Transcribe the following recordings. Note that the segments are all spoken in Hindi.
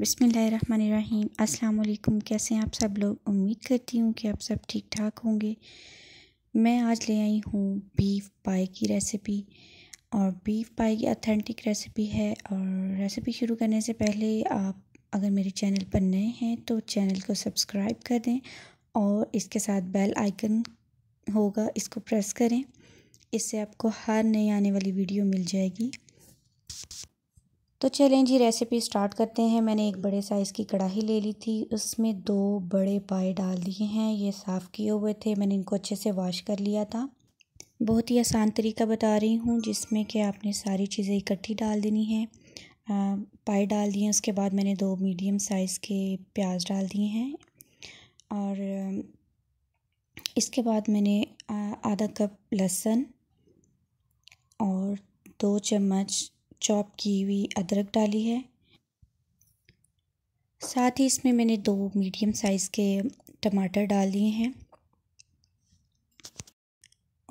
बिसमीम् अल्लाम कैसे हैं आप सब लोग उम्मीद करती हूँ कि आप सब ठीक ठाक होंगे मैं आज ले आई हूँ बीफ पाई की रेसिपी और बीफ पाई की अथेंटिक रेसिपी है और रेसिपी शुरू करने से पहले आप अगर मेरे चैनल पर नए हैं तो चैनल को सब्सक्राइब कर दें और इसके साथ बेल आइकन होगा इसको प्रेस करें इससे आपको हर नई आने वाली वीडियो मिल जाएगी तो चलें जी रेसिपी स्टार्ट करते हैं मैंने एक बड़े साइज़ की कढ़ाई ले ली थी उसमें दो बड़े पाए डाल दिए हैं ये साफ़ किए हुए थे मैंने इनको अच्छे से वॉश कर लिया था बहुत ही आसान तरीका बता रही हूँ जिसमें कि आपने सारी चीज़ें इकट्ठी डाल देनी है पाए डाल दिए उसके बाद मैंने दो मीडियम साइज़ के प्याज डाल दिए हैं और इसके बाद मैंने आधा कप लहसुन और दो चम्मच चॉप की हुई अदरक डाली है साथ ही इसमें मैंने दो मीडियम साइज़ के टमाटर डाल दिए हैं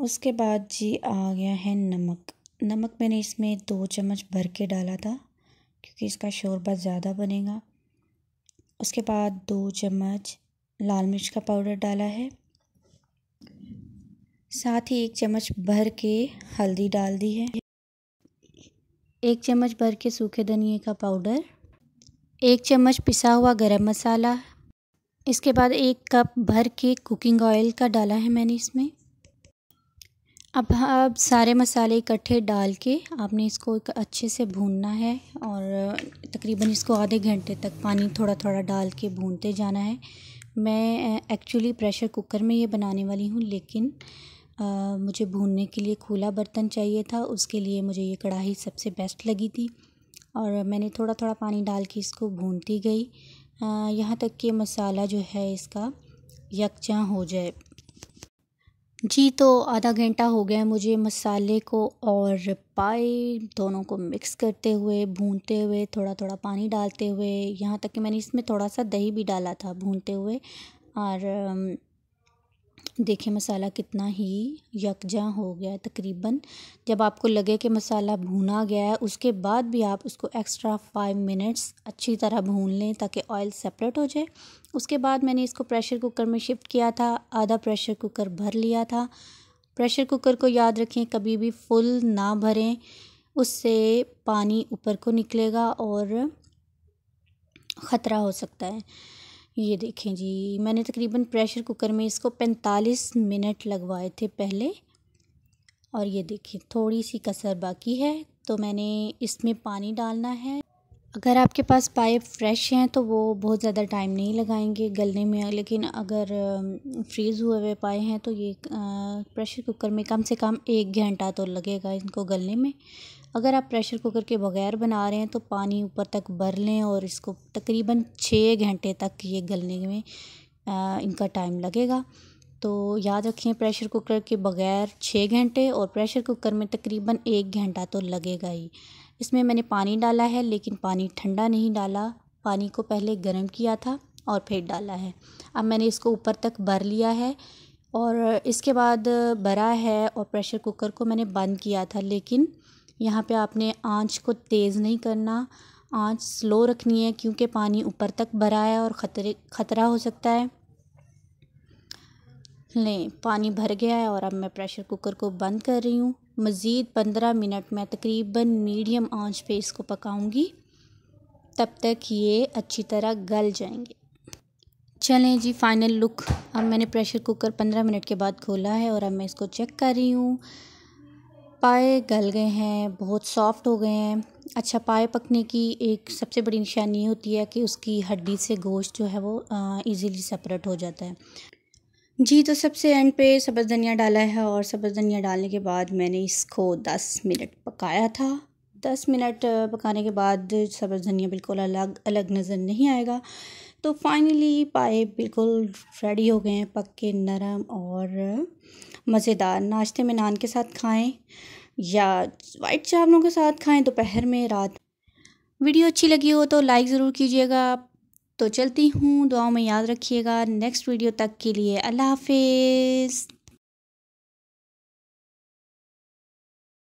उसके बाद जी आ गया है नमक नमक मैंने इसमें दो चम्मच भर के डाला था क्योंकि इसका शोरबा ज़्यादा बनेगा उसके बाद दो चम्मच लाल मिर्च का पाउडर डाला है साथ ही एक चम्मच भर के हल्दी डाल दी है एक चम्मच भर के सूखे धनिए का पाउडर एक चम्मच पिसा हुआ गरम मसाला इसके बाद एक कप भर के कुकिंग ऑयल का डाला है मैंने इसमें अब हाँ, अब सारे मसाले इकट्ठे डाल के आपने इसको अच्छे से भूनना है और तकरीबन इसको आधे घंटे तक पानी थोड़ा थोड़ा डाल के भूनते जाना है मैं एक्चुअली प्रेशर कुकर में ये बनाने वाली हूँ लेकिन मुझे भूनने के लिए खुला बर्तन चाहिए था उसके लिए मुझे ये कढ़ाई सबसे बेस्ट लगी थी और मैंने थोड़ा थोड़ा पानी डाल के इसको भूनती गई यहाँ तक कि मसाला जो है इसका यकजा हो जाए जी तो आधा घंटा हो गया मुझे मसाले को और पाए दोनों को मिक्स करते हुए भूनते हुए थोड़ा थोड़ा पानी डालते हुए यहाँ तक कि मैंने इसमें थोड़ा सा दही भी डाला था भूनते हुए और देखिए मसाला कितना ही यकजा हो गया तकरीबन जब आपको लगे कि मसाला भुना गया है उसके बाद भी आप उसको एक्स्ट्रा फाइव मिनट्स अच्छी तरह भून लें ताकि ऑयल सेपरेट हो जाए उसके बाद मैंने इसको प्रेशर कुकर में शिफ्ट किया था आधा प्रेशर कुकर भर लिया था प्रेशर कुकर को याद रखें कभी भी फुल ना भरें उससे पानी ऊपर को निकलेगा और ख़तरा हो सकता है ये देखें जी मैंने तकरीबन प्रेशर कुकर में इसको पैंतालीस मिनट लगवाए थे पहले और ये देखिए थोड़ी सी कसर बाकी है तो मैंने इसमें पानी डालना है अगर आपके पास पाइप फ्रेश हैं तो वो बहुत ज़्यादा टाइम नहीं लगाएंगे गलने में लेकिन अगर फ्रीज़ हुए हुए पाए हैं तो ये प्रेशर कुकर में कम से कम एक घंटा तो लगेगा इनको गलने में अगर आप प्रेशर कुकर के बगैर बना रहे हैं तो पानी ऊपर तक भर लें और इसको तकरीबन छः घंटे तक ये गलने में आ, इनका टाइम लगेगा तो याद रखें प्रेशर कुकर के बगैर छः घंटे और प्रेशर कुकर में तकरीबन एक घंटा तो लगेगा ही इसमें मैंने पानी डाला है लेकिन पानी ठंडा नहीं डाला पानी को पहले गर्म किया था और फिर डाला है अब मैंने इसको ऊपर तक भर लिया है और इसके बाद भरा है और प्रेशर कुकर को मैंने बंद किया था लेकिन यहाँ पे आपने आँच को तेज़ नहीं करना आँच स्लो रखनी है क्योंकि पानी ऊपर तक भरा है और खतरे खतरा हो सकता है लें पानी भर गया है और अब मैं प्रेशर कुकर को बंद कर रही हूँ मज़ीद पंद्रह मिनट में तकरीबन मीडियम आंच पे इसको पकाऊंगी तब तक ये अच्छी तरह गल जाएंगे चलें जी फाइनल लुक अब मैंने प्रेशर कुकर पंद्रह मिनट के बाद खोला है और अब मैं इसको चेक कर रही हूँ पाए गल गए हैं बहुत सॉफ्ट हो गए हैं अच्छा पाए पकने की एक सबसे बड़ी निशानी होती है कि उसकी हड्डी से गोश्त जो है वो इजीली सेपरेट हो जाता है जी तो सबसे एंड पे सब्ज़ धनिया डाला है और सब्ज़ धनिया डालने के बाद मैंने इसको दस मिनट पकाया था दस मिनट पकाने के बाद सब्ज़ धनिया बिल्कुल अलग अलग नज़र नहीं आएगा तो फाइनली पाए बिल्कुल रेडी हो गए हैं पक के नरम और मज़ेदार नाश्ते में नान के साथ खाएं या वाइट चावलों के साथ खाएं दोपहर में रात वीडियो अच्छी लगी हो तो लाइक ज़रूर कीजिएगा तो चलती हूँ दुआओं में याद रखिएगा नेक्स्ट वीडियो तक के लिए अल्लाह हाफिज़